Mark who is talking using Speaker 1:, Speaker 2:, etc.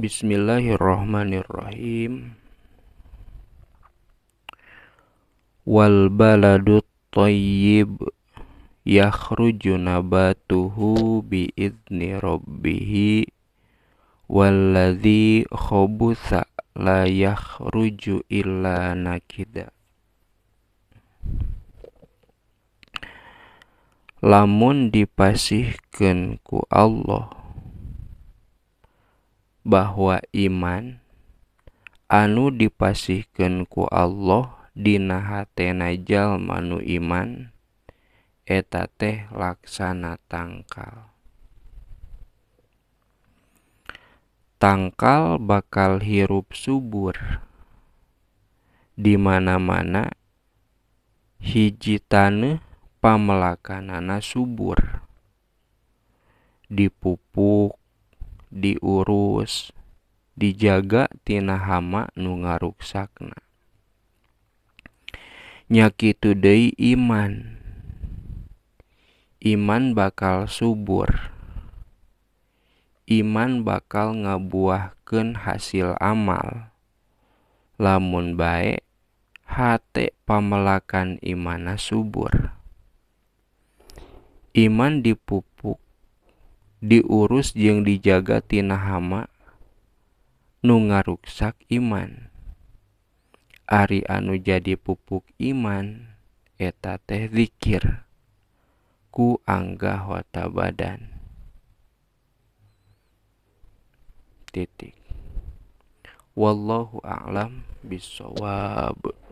Speaker 1: Bismillahirrahmanirrahim Wal baladut tayyib yakhruju nabatuhu biizni rabbihi Walladhi khobutha la yakhruju illa nakida Lamun dipasihkan ku Allah bahwa iman anu dipasihkan ku Allah dina hatena jal manu iman eta teh laksana tangkal tangkal bakal hirup subur di mana-mana hiji tanah pamelakanana subur dipupuk diurus dijaga tina hama nu ngaruksakna nyakitu deui iman iman bakal subur iman bakal ngebuahkan hasil amal lamun baik hate pamelakan imana subur iman dipupuk diurus yang dijaga tina hama nu ngaruksak iman Ari anu jadi pupuk iman eta teh dzikir ku angga hota badan titik wallahu a'lam bisawab